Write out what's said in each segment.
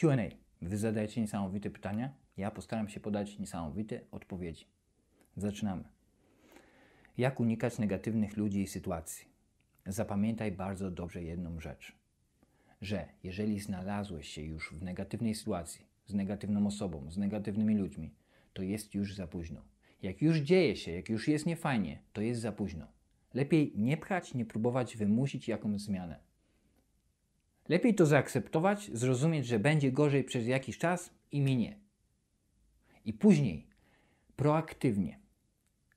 QA. Wy zadajecie niesamowite pytania, ja postaram się podać niesamowite odpowiedzi. Zaczynamy. Jak unikać negatywnych ludzi i sytuacji? Zapamiętaj bardzo dobrze jedną rzecz: że jeżeli znalazłeś się już w negatywnej sytuacji, z negatywną osobą, z negatywnymi ludźmi, to jest już za późno. Jak już dzieje się, jak już jest niefajnie, to jest za późno. Lepiej nie pchać, nie próbować wymusić jakąś zmianę. Lepiej to zaakceptować, zrozumieć, że będzie gorzej przez jakiś czas i minie. I później proaktywnie,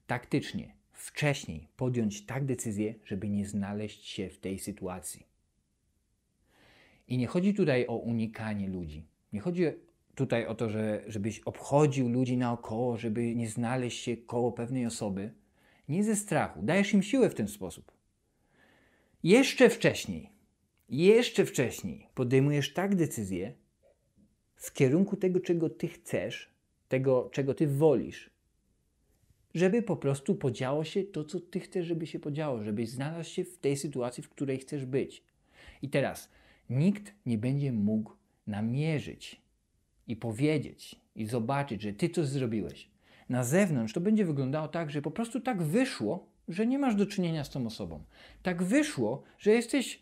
taktycznie, wcześniej podjąć tak decyzję, żeby nie znaleźć się w tej sytuacji. I nie chodzi tutaj o unikanie ludzi. Nie chodzi tutaj o to, że, żebyś obchodził ludzi naokoło, żeby nie znaleźć się koło pewnej osoby. Nie ze strachu. Dajesz im siłę w ten sposób. Jeszcze wcześniej jeszcze wcześniej podejmujesz tak decyzję w kierunku tego, czego ty chcesz, tego, czego ty wolisz, żeby po prostu podziało się to, co ty chcesz, żeby się podziało, żebyś znalazł się w tej sytuacji, w której chcesz być. I teraz nikt nie będzie mógł namierzyć i powiedzieć i zobaczyć, że ty coś zrobiłeś. Na zewnątrz to będzie wyglądało tak, że po prostu tak wyszło, że nie masz do czynienia z tą osobą. Tak wyszło, że jesteś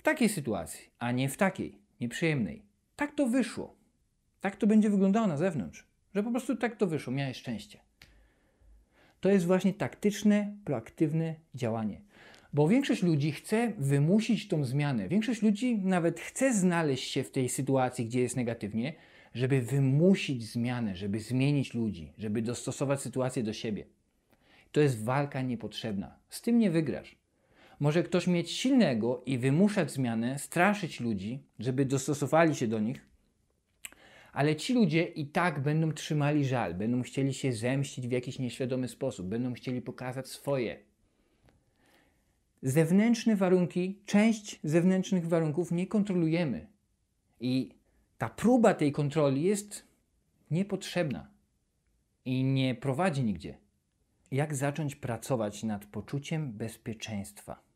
w takiej sytuacji, a nie w takiej nieprzyjemnej. Tak to wyszło. Tak to będzie wyglądało na zewnątrz, że po prostu tak to wyszło, miałeś szczęście. To jest właśnie taktyczne, proaktywne działanie. Bo większość ludzi chce wymusić tą zmianę. Większość ludzi nawet chce znaleźć się w tej sytuacji, gdzie jest negatywnie, żeby wymusić zmianę, żeby zmienić ludzi, żeby dostosować sytuację do siebie. To jest walka niepotrzebna. Z tym nie wygrasz. Może ktoś mieć silnego i wymuszać zmianę, straszyć ludzi, żeby dostosowali się do nich, ale ci ludzie i tak będą trzymali żal, będą chcieli się zemścić w jakiś nieświadomy sposób, będą chcieli pokazać swoje. Zewnętrzne warunki, część zewnętrznych warunków nie kontrolujemy. I ta próba tej kontroli jest niepotrzebna i nie prowadzi nigdzie. Jak zacząć pracować nad poczuciem bezpieczeństwa?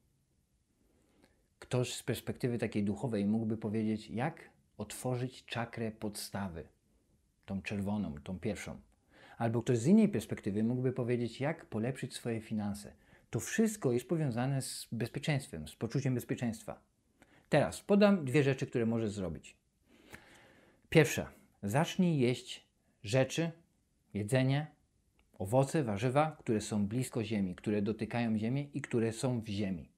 Ktoś z perspektywy takiej duchowej mógłby powiedzieć, jak otworzyć czakrę podstawy, tą czerwoną, tą pierwszą. Albo ktoś z innej perspektywy mógłby powiedzieć, jak polepszyć swoje finanse. To wszystko jest powiązane z bezpieczeństwem, z poczuciem bezpieczeństwa. Teraz podam dwie rzeczy, które możesz zrobić. Pierwsza, zacznij jeść rzeczy, jedzenie, owoce, warzywa, które są blisko ziemi, które dotykają ziemi i które są w ziemi.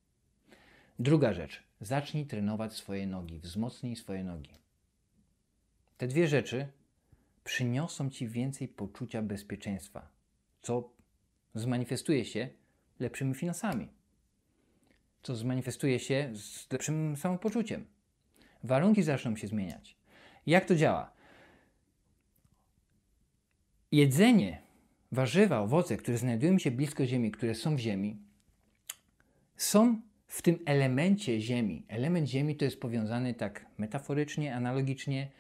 Druga rzecz. Zacznij trenować swoje nogi, wzmocnij swoje nogi. Te dwie rzeczy przyniosą ci więcej poczucia bezpieczeństwa, co zmanifestuje się lepszymi finansami, co zmanifestuje się z lepszym samopoczuciem. Warunki zaczną się zmieniać. Jak to działa? Jedzenie, warzywa, owoce, które znajdują się blisko ziemi, które są w ziemi, są w tym elemencie Ziemi, element Ziemi to jest powiązany tak metaforycznie, analogicznie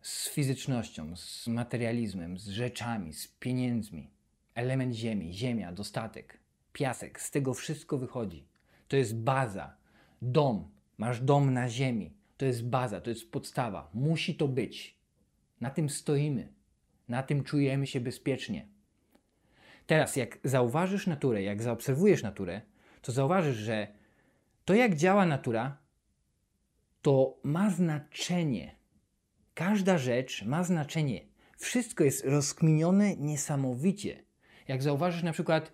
z fizycznością, z materializmem, z rzeczami, z pieniędzmi. Element Ziemi, Ziemia, dostatek, piasek, z tego wszystko wychodzi. To jest baza, dom, masz dom na Ziemi, to jest baza, to jest podstawa, musi to być. Na tym stoimy, na tym czujemy się bezpiecznie. Teraz, jak zauważysz naturę, jak zaobserwujesz naturę, to zauważysz, że to, jak działa natura, to ma znaczenie. Każda rzecz ma znaczenie. Wszystko jest rozkminione niesamowicie. Jak zauważysz na przykład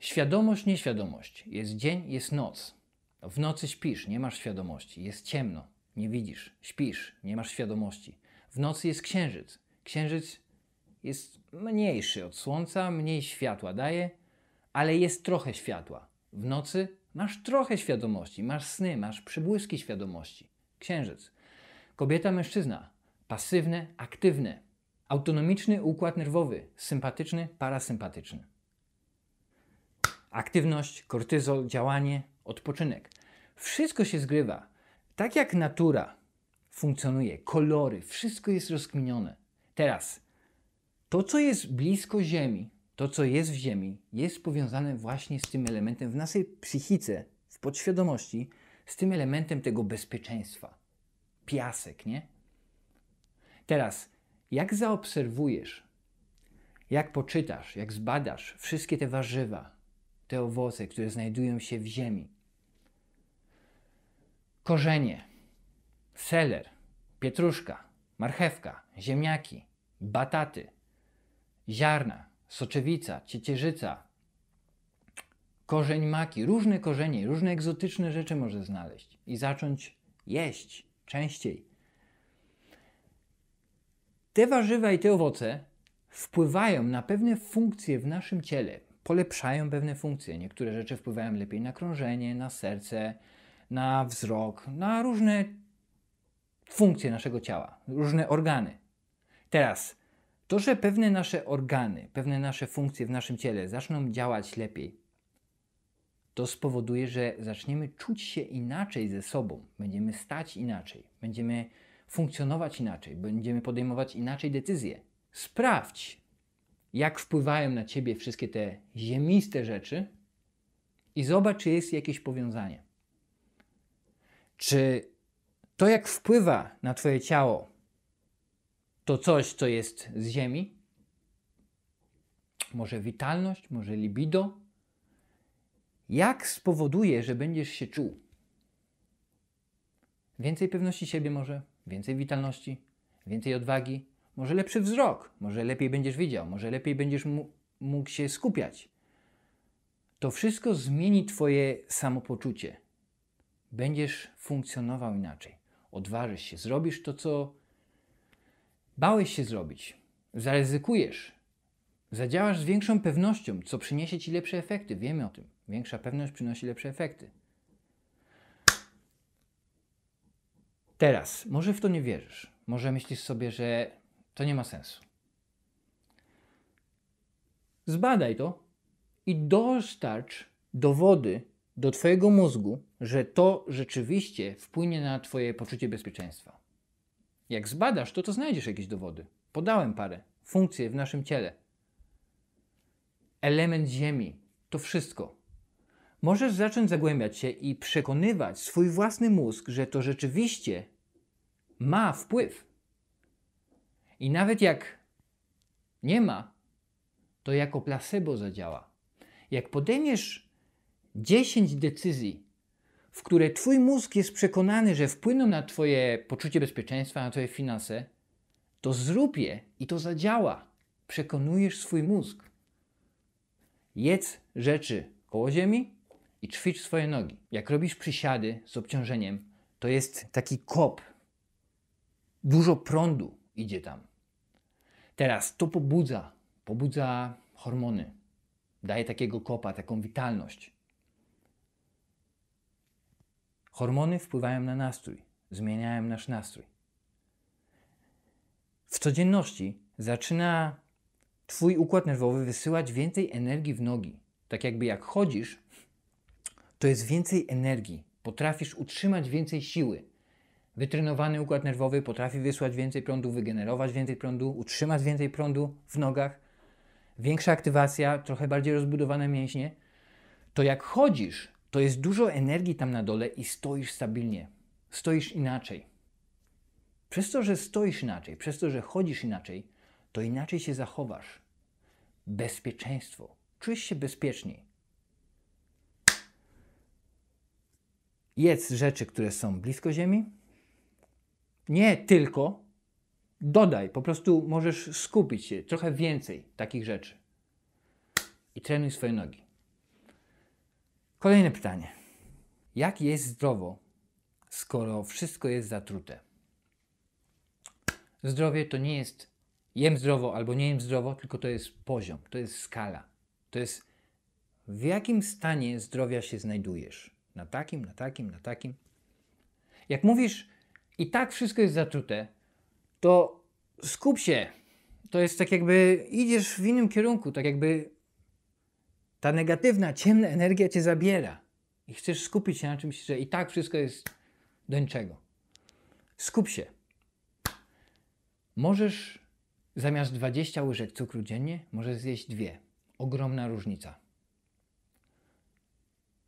świadomość, nieświadomość. Jest dzień, jest noc. W nocy śpisz, nie masz świadomości. Jest ciemno, nie widzisz. Śpisz, nie masz świadomości. W nocy jest księżyc. Księżyc jest mniejszy od słońca, mniej światła daje, ale jest trochę światła. W nocy Masz trochę świadomości, masz sny, masz przybłyski świadomości. Księżyc. Kobieta, mężczyzna. Pasywne, aktywne. Autonomiczny układ nerwowy. Sympatyczny, parasympatyczny. Aktywność, kortyzol, działanie, odpoczynek. Wszystko się zgrywa. Tak jak natura funkcjonuje, kolory, wszystko jest rozkminione. Teraz, to co jest blisko Ziemi, to, co jest w Ziemi, jest powiązane właśnie z tym elementem w naszej psychice, w podświadomości, z tym elementem tego bezpieczeństwa. Piasek, nie? Teraz, jak zaobserwujesz, jak poczytasz, jak zbadasz wszystkie te warzywa, te owoce, które znajdują się w ziemi, korzenie, seler, pietruszka, marchewka, ziemniaki, bataty, ziarna, soczewica, ciecierzyca, korzeń maki, różne korzenie, różne egzotyczne rzeczy może znaleźć i zacząć jeść częściej. Te warzywa i te owoce wpływają na pewne funkcje w naszym ciele, polepszają pewne funkcje. Niektóre rzeczy wpływają lepiej na krążenie, na serce, na wzrok, na różne funkcje naszego ciała, różne organy. Teraz to, że pewne nasze organy, pewne nasze funkcje w naszym ciele zaczną działać lepiej, to spowoduje, że zaczniemy czuć się inaczej ze sobą, będziemy stać inaczej, będziemy funkcjonować inaczej, będziemy podejmować inaczej decyzje. Sprawdź, jak wpływają na ciebie wszystkie te ziemiste rzeczy i zobacz, czy jest jakieś powiązanie. Czy to, jak wpływa na twoje ciało to coś, co jest z ziemi, może witalność, może libido, jak spowoduje, że będziesz się czuł? Więcej pewności siebie może, więcej witalności, więcej odwagi, może lepszy wzrok, może lepiej będziesz widział, może lepiej będziesz mógł się skupiać. To wszystko zmieni Twoje samopoczucie. Będziesz funkcjonował inaczej. Odważysz się, zrobisz to, co Bałeś się zrobić, zaryzykujesz, zadziałasz z większą pewnością, co przyniesie ci lepsze efekty. Wiemy o tym. Większa pewność przynosi lepsze efekty. Teraz, może w to nie wierzysz, może myślisz sobie, że to nie ma sensu. Zbadaj to i dostarcz dowody do Twojego mózgu, że to rzeczywiście wpłynie na Twoje poczucie bezpieczeństwa. Jak zbadasz to, to znajdziesz jakieś dowody. Podałem parę. Funkcje w naszym ciele. Element ziemi. To wszystko. Możesz zacząć zagłębiać się i przekonywać swój własny mózg, że to rzeczywiście ma wpływ. I nawet jak nie ma, to jako placebo zadziała. Jak podejmiesz 10 decyzji w które Twój mózg jest przekonany, że wpłyną na Twoje poczucie bezpieczeństwa, na Twoje finanse, to zrób je i to zadziała. Przekonujesz swój mózg. Jedz rzeczy koło ziemi i ćwicz swoje nogi. Jak robisz przysiady z obciążeniem, to jest taki kop. Dużo prądu idzie tam. Teraz to pobudza, pobudza hormony, daje takiego kopa, taką witalność. Hormony wpływają na nastrój, zmieniają nasz nastrój. W codzienności zaczyna Twój układ nerwowy wysyłać więcej energii w nogi. Tak jakby jak chodzisz, to jest więcej energii. Potrafisz utrzymać więcej siły. Wytrenowany układ nerwowy potrafi wysłać więcej prądu, wygenerować więcej prądu, utrzymać więcej prądu w nogach. Większa aktywacja, trochę bardziej rozbudowane mięśnie. To jak chodzisz, to jest dużo energii tam na dole i stoisz stabilnie. Stoisz inaczej. Przez to, że stoisz inaczej, przez to, że chodzisz inaczej, to inaczej się zachowasz. Bezpieczeństwo. Czujesz się bezpieczniej. Jedz rzeczy, które są blisko ziemi. Nie tylko. Dodaj, po prostu możesz skupić się trochę więcej takich rzeczy. I trenuj swoje nogi. Kolejne pytanie. Jak jest zdrowo, skoro wszystko jest zatrute? Zdrowie to nie jest jem zdrowo albo nie jem zdrowo, tylko to jest poziom, to jest skala. To jest w jakim stanie zdrowia się znajdujesz. Na takim, na takim, na takim. Jak mówisz, i tak wszystko jest zatrute, to skup się. To jest tak, jakby idziesz w innym kierunku, tak jakby ta negatywna, ciemna energia cię zabiera i chcesz skupić się na czymś, że i tak wszystko jest do niczego. Skup się. Możesz zamiast 20 łyżek cukru dziennie, możesz zjeść dwie. Ogromna różnica.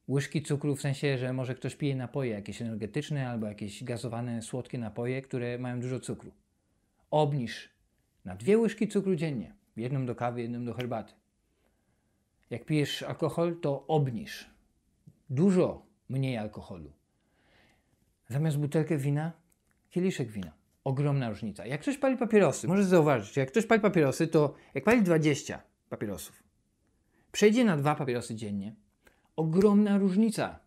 Łyżki cukru w sensie, że może ktoś pije napoje jakieś energetyczne albo jakieś gazowane, słodkie napoje, które mają dużo cukru. Obniż na dwie łyżki cukru dziennie. Jedną do kawy, jedną do herbaty. Jak pijesz alkohol, to obniż. Dużo mniej alkoholu. Zamiast butelkę wina, kieliszek wina. Ogromna różnica. Jak ktoś pali papierosy, możesz zauważyć, jak ktoś pali papierosy, to jak pali 20 papierosów, przejdzie na dwa papierosy dziennie, ogromna różnica.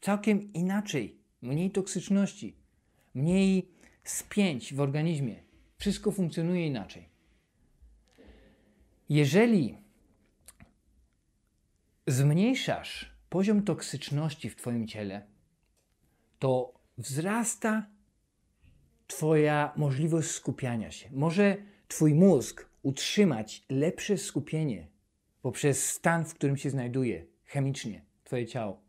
Całkiem inaczej. Mniej toksyczności, mniej spięć w organizmie. Wszystko funkcjonuje inaczej. Jeżeli zmniejszasz poziom toksyczności w Twoim ciele, to wzrasta Twoja możliwość skupiania się. Może Twój mózg utrzymać lepsze skupienie poprzez stan, w którym się znajduje chemicznie Twoje ciało.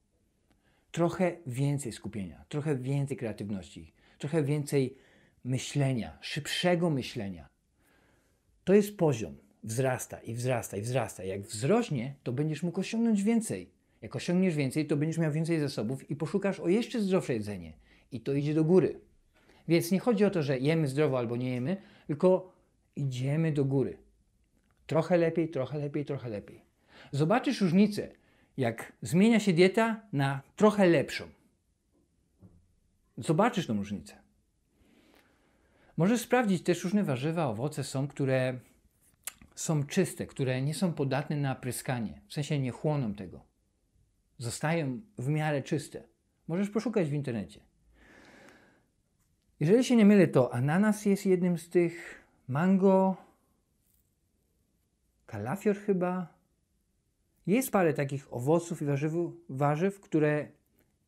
Trochę więcej skupienia, trochę więcej kreatywności, trochę więcej myślenia, szybszego myślenia. To jest poziom wzrasta i wzrasta i wzrasta. Jak wzrośnie, to będziesz mógł osiągnąć więcej. Jak osiągniesz więcej, to będziesz miał więcej zasobów i poszukasz o jeszcze zdrowsze jedzenie. I to idzie do góry. Więc nie chodzi o to, że jemy zdrowo albo nie jemy, tylko idziemy do góry. Trochę lepiej, trochę lepiej, trochę lepiej. Zobaczysz różnicę, jak zmienia się dieta na trochę lepszą. Zobaczysz tą różnicę. Możesz sprawdzić też różne warzywa, owoce są, które są czyste, które nie są podatne na pryskanie, w sensie nie chłoną tego. Zostają w miarę czyste. Możesz poszukać w internecie. Jeżeli się nie mylę, to ananas jest jednym z tych, mango, kalafior chyba. Jest parę takich owoców i warzyw, warzyw które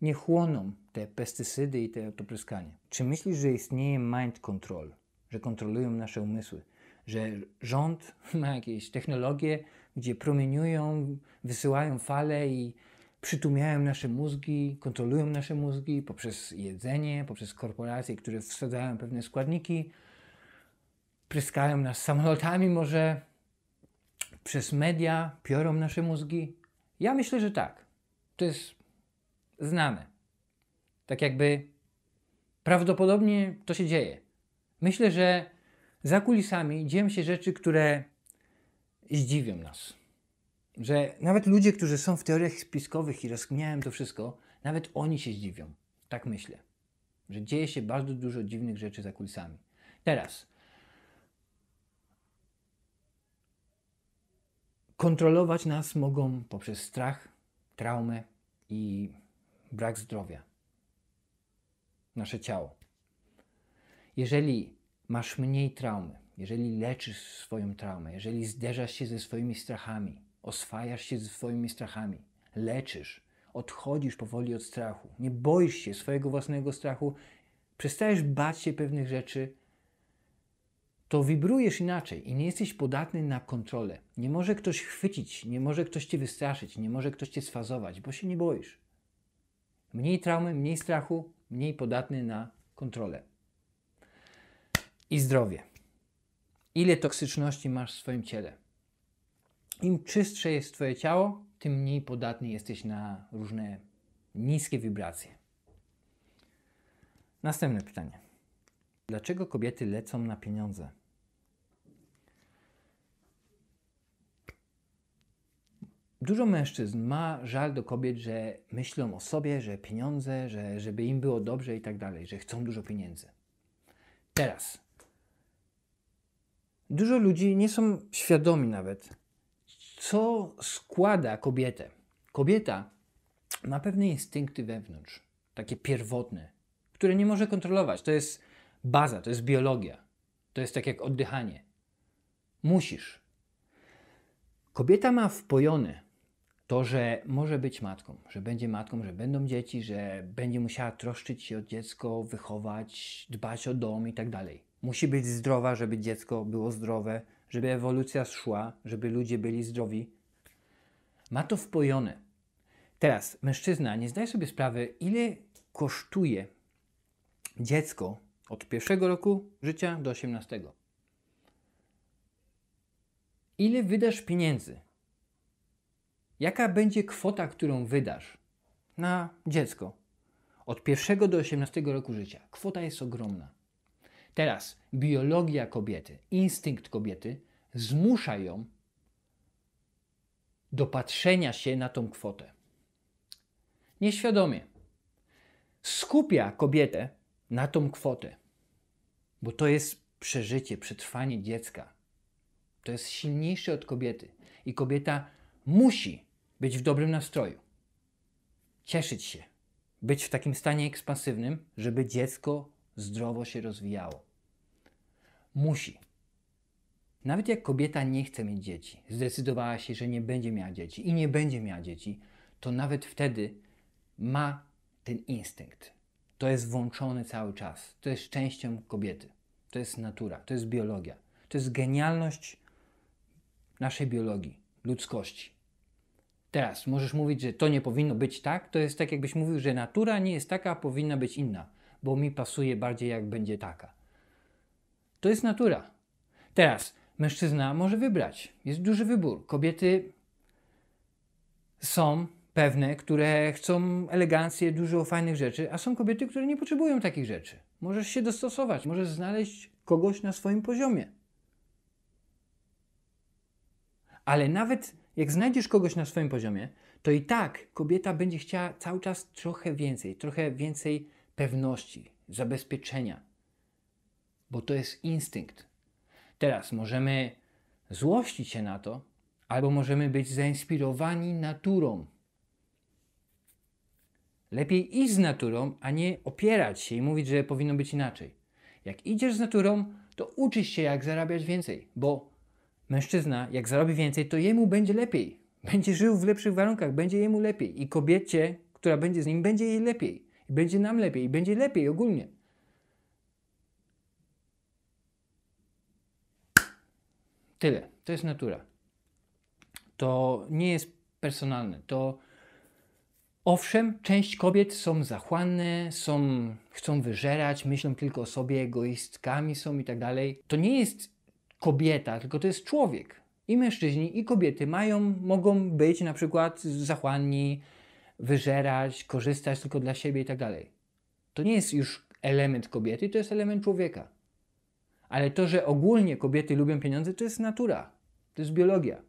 nie chłoną te pestycydy i te, to pryskanie. Czy myślisz, że istnieje mind control, że kontrolują nasze umysły? że rząd ma jakieś technologie, gdzie promieniują, wysyłają fale i przytłumiają nasze mózgi, kontrolują nasze mózgi poprzez jedzenie, poprzez korporacje, które wsadzają pewne składniki, pryskają nas samolotami może, przez media, piorą nasze mózgi. Ja myślę, że tak. To jest znane. Tak jakby prawdopodobnie to się dzieje. Myślę, że za kulisami dzieją się rzeczy, które zdziwią nas. Że nawet ludzie, którzy są w teoriach spiskowych i rozkminiałem to wszystko, nawet oni się zdziwią. Tak myślę. Że dzieje się bardzo dużo dziwnych rzeczy za kulisami. Teraz. Kontrolować nas mogą poprzez strach, traumę i brak zdrowia. Nasze ciało. Jeżeli masz mniej traumy, jeżeli leczysz swoją traumę, jeżeli zderzasz się ze swoimi strachami, oswajasz się ze swoimi strachami, leczysz, odchodzisz powoli od strachu, nie boisz się swojego własnego strachu, przestajesz bać się pewnych rzeczy, to wibrujesz inaczej i nie jesteś podatny na kontrolę. Nie może ktoś chwycić, nie może ktoś cię wystraszyć, nie może ktoś cię sfazować, bo się nie boisz. Mniej traumy, mniej strachu, mniej podatny na kontrolę i zdrowie. Ile toksyczności masz w swoim ciele? Im czystsze jest Twoje ciało, tym mniej podatny jesteś na różne niskie wibracje. Następne pytanie. Dlaczego kobiety lecą na pieniądze? Dużo mężczyzn ma żal do kobiet, że myślą o sobie, że pieniądze, że żeby im było dobrze i tak dalej, że chcą dużo pieniędzy. Teraz Dużo ludzi nie są świadomi nawet, co składa kobietę. Kobieta ma pewne instynkty wewnątrz, takie pierwotne, które nie może kontrolować. To jest baza, to jest biologia. To jest tak jak oddychanie. Musisz. Kobieta ma wpojone to, że może być matką, że będzie matką, że będą dzieci, że będzie musiała troszczyć się o dziecko, wychować, dbać o dom i tak dalej musi być zdrowa, żeby dziecko było zdrowe, żeby ewolucja szła, żeby ludzie byli zdrowi. Ma to wpojone. Teraz mężczyzna nie zdaje sobie sprawy, ile kosztuje dziecko od pierwszego roku życia do 18. Ile wydasz pieniędzy? Jaka będzie kwota, którą wydasz na dziecko od pierwszego do 18 roku życia? Kwota jest ogromna. Teraz biologia kobiety, instynkt kobiety zmusza ją do patrzenia się na tą kwotę. Nieświadomie. Skupia kobietę na tą kwotę, bo to jest przeżycie, przetrwanie dziecka. To jest silniejsze od kobiety i kobieta musi być w dobrym nastroju, cieszyć się, być w takim stanie ekspansywnym, żeby dziecko zdrowo się rozwijało. Musi. Nawet jak kobieta nie chce mieć dzieci, zdecydowała się, że nie będzie miała dzieci i nie będzie miała dzieci, to nawet wtedy ma ten instynkt. To jest włączony cały czas. To jest częścią kobiety. To jest natura, to jest biologia. To jest genialność naszej biologii, ludzkości. Teraz możesz mówić, że to nie powinno być tak. To jest tak, jakbyś mówił, że natura nie jest taka, powinna być inna bo mi pasuje bardziej jak będzie taka. To jest natura. Teraz mężczyzna może wybrać. Jest duży wybór. Kobiety są pewne, które chcą elegancję, dużo fajnych rzeczy, a są kobiety, które nie potrzebują takich rzeczy. Możesz się dostosować, możesz znaleźć kogoś na swoim poziomie. Ale nawet jak znajdziesz kogoś na swoim poziomie, to i tak kobieta będzie chciała cały czas trochę więcej, trochę więcej pewności, zabezpieczenia, bo to jest instynkt. Teraz możemy złościć się na to, albo możemy być zainspirowani naturą. Lepiej iść z naturą, a nie opierać się i mówić, że powinno być inaczej. Jak idziesz z naturą, to uczysz się, jak zarabiać więcej, bo mężczyzna, jak zarobi więcej, to jemu będzie lepiej. Będzie żył w lepszych warunkach, będzie jemu lepiej i kobiecie, która będzie z nim, będzie jej lepiej. I będzie nam lepiej, i będzie lepiej ogólnie. Tyle. To jest natura. To nie jest personalne. To owszem, część kobiet są zachłanne, są, chcą wyżerać, myślą tylko o sobie, egoistkami są i tak dalej. To nie jest kobieta, tylko to jest człowiek. I mężczyźni, i kobiety mają, mogą być na przykład zachłanni, wyżerać, korzystać tylko dla siebie i tak dalej. To nie jest już element kobiety, to jest element człowieka. Ale to, że ogólnie kobiety lubią pieniądze, to jest natura, to jest biologia.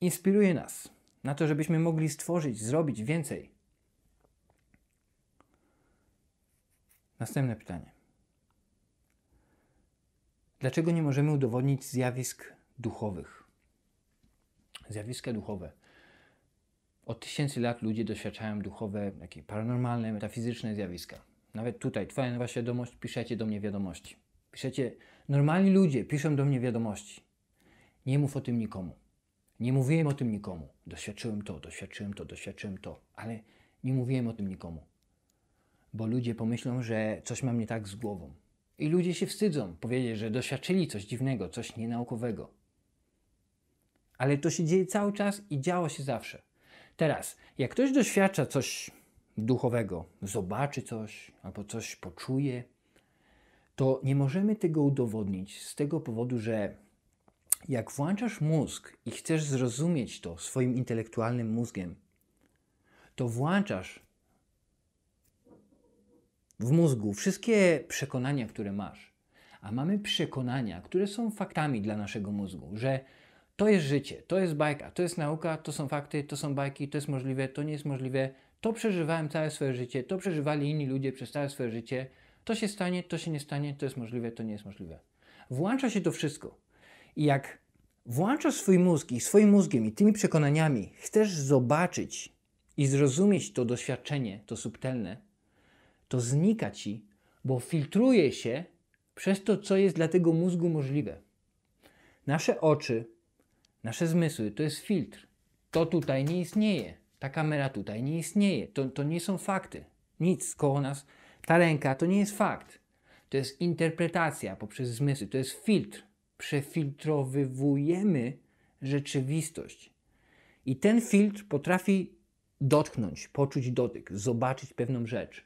Inspiruje nas na to, żebyśmy mogli stworzyć, zrobić więcej. Następne pytanie. Dlaczego nie możemy udowodnić zjawisk duchowych? Zjawiska duchowe. Od tysięcy lat ludzie doświadczają duchowe, takie paranormalne, metafizyczne zjawiska. Nawet tutaj, Twoja nowa świadomość, piszecie do mnie wiadomości. Piszecie, normalni ludzie piszą do mnie wiadomości. Nie mów o tym nikomu. Nie mówiłem o tym nikomu. Doświadczyłem to, doświadczyłem to, doświadczyłem to, ale nie mówiłem o tym nikomu. Bo ludzie pomyślą, że coś ma mnie tak z głową. I ludzie się wstydzą powiedzieć, że doświadczyli coś dziwnego, coś nienaukowego. Ale to się dzieje cały czas i działo się zawsze. Teraz, jak ktoś doświadcza coś duchowego, zobaczy coś albo coś poczuje, to nie możemy tego udowodnić z tego powodu, że jak włączasz mózg i chcesz zrozumieć to swoim intelektualnym mózgiem, to włączasz w mózgu wszystkie przekonania, które masz. A mamy przekonania, które są faktami dla naszego mózgu, że to jest życie, to jest bajka, to jest nauka, to są fakty, to są bajki, to jest możliwe, to nie jest możliwe. To przeżywałem całe swoje życie, to przeżywali inni ludzie przez całe swoje życie. To się stanie, to się nie stanie, to jest możliwe, to nie jest możliwe. Włącza się to wszystko. I jak włączasz swój mózg i swoim mózgiem i tymi przekonaniami chcesz zobaczyć i zrozumieć to doświadczenie, to subtelne, to znika ci, bo filtruje się przez to, co jest dla tego mózgu możliwe. Nasze oczy, nasze zmysły, to jest filtr. To tutaj nie istnieje, ta kamera tutaj nie istnieje, to, to nie są fakty. Nic koło nas, ta ręka to nie jest fakt. To jest interpretacja poprzez zmysły, to jest filtr. Przefiltrowywujemy rzeczywistość. I ten filtr potrafi dotknąć, poczuć dotyk, zobaczyć pewną rzecz.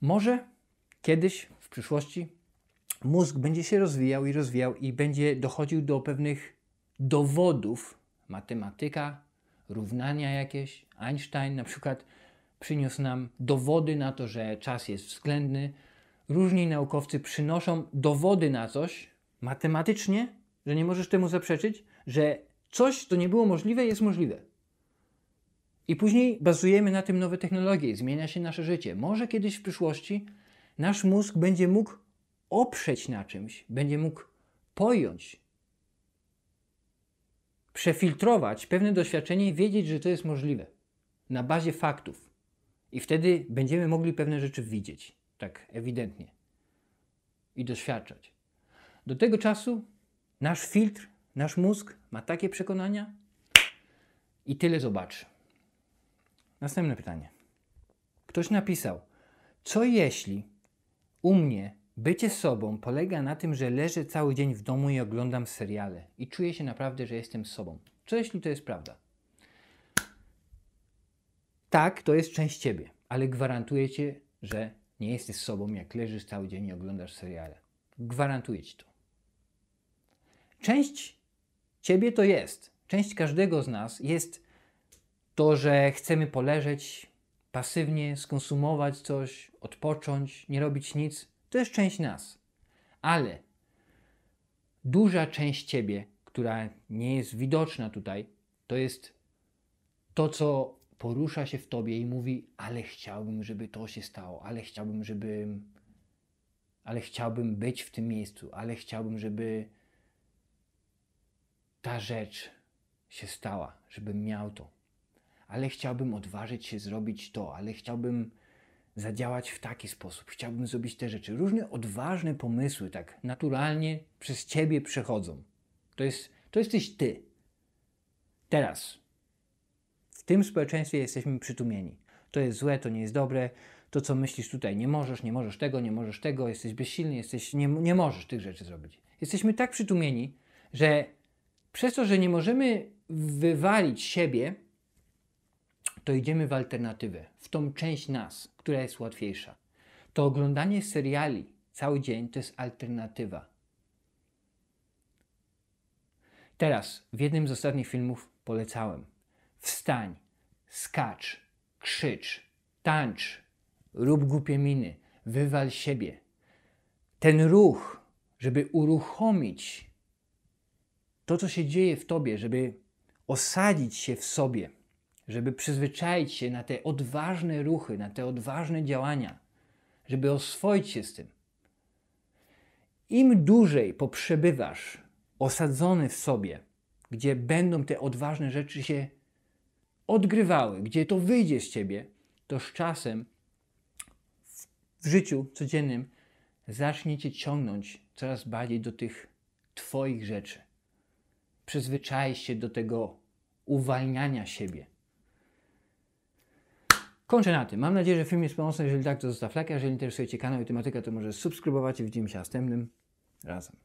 Może kiedyś w przyszłości mózg będzie się rozwijał i rozwijał i będzie dochodził do pewnych dowodów. Matematyka, równania jakieś. Einstein na przykład przyniósł nam dowody na to, że czas jest względny. Różni naukowcy przynoszą dowody na coś matematycznie, że nie możesz temu zaprzeczyć, że coś, co nie było możliwe, jest możliwe. I później bazujemy na tym nowe technologie, zmienia się nasze życie. Może kiedyś w przyszłości nasz mózg będzie mógł oprzeć na czymś, będzie mógł pojąć, przefiltrować pewne doświadczenie i wiedzieć, że to jest możliwe na bazie faktów. I wtedy będziemy mogli pewne rzeczy widzieć, tak ewidentnie i doświadczać. Do tego czasu nasz filtr, nasz mózg ma takie przekonania i tyle zobaczy. Następne pytanie. Ktoś napisał, co jeśli u mnie Bycie sobą polega na tym, że leżę cały dzień w domu i oglądam seriale i czuję się naprawdę, że jestem sobą. Co jeśli to jest prawda? Tak, to jest część ciebie, ale gwarantuję cię, że nie jesteś sobą, jak leżysz cały dzień i oglądasz seriale. Gwarantuję ci to. Część ciebie to jest. Część każdego z nas jest to, że chcemy poleżeć pasywnie, skonsumować coś, odpocząć, nie robić nic, to jest część nas. Ale duża część ciebie, która nie jest widoczna tutaj, to jest to, co porusza się w tobie i mówi: Ale chciałbym, żeby to się stało, ale chciałbym, żeby. Ale chciałbym być w tym miejscu, ale chciałbym, żeby ta rzecz się stała, żebym miał to. Ale chciałbym odważyć się zrobić to, ale chciałbym zadziałać w taki sposób, chciałbym zrobić te rzeczy. Różne odważne pomysły tak naturalnie przez ciebie przechodzą. To, jest, to jesteś ty. Teraz. W tym społeczeństwie jesteśmy przytumieni. To jest złe, to nie jest dobre, to co myślisz tutaj, nie możesz, nie możesz tego, nie możesz tego, jesteś bezsilny, jesteś, nie, nie możesz tych rzeczy zrobić. Jesteśmy tak przytumieni, że przez to, że nie możemy wywalić siebie to idziemy w alternatywę, w tą część nas, która jest łatwiejsza. To oglądanie seriali cały dzień to jest alternatywa. Teraz, w jednym z ostatnich filmów polecałem: wstań, skacz, krzycz, tańcz, rób głupie miny, wywal siebie. Ten ruch, żeby uruchomić to, co się dzieje w tobie, żeby osadzić się w sobie żeby przyzwyczaić się na te odważne ruchy, na te odważne działania, żeby oswoić się z tym. Im dłużej poprzebywasz osadzony w sobie, gdzie będą te odważne rzeczy się odgrywały, gdzie to wyjdzie z ciebie, to z czasem w życiu codziennym zacznie cię ciągnąć coraz bardziej do tych Twoich rzeczy. Przyzwyczaj się do tego uwalniania siebie. Kończę na tym. Mam nadzieję, że film jest pomocny. Jeżeli tak, to zostaw lajka. Jeżeli interesuje Cię kanał i tematyka, to może subskrybować i widzimy się następnym razem.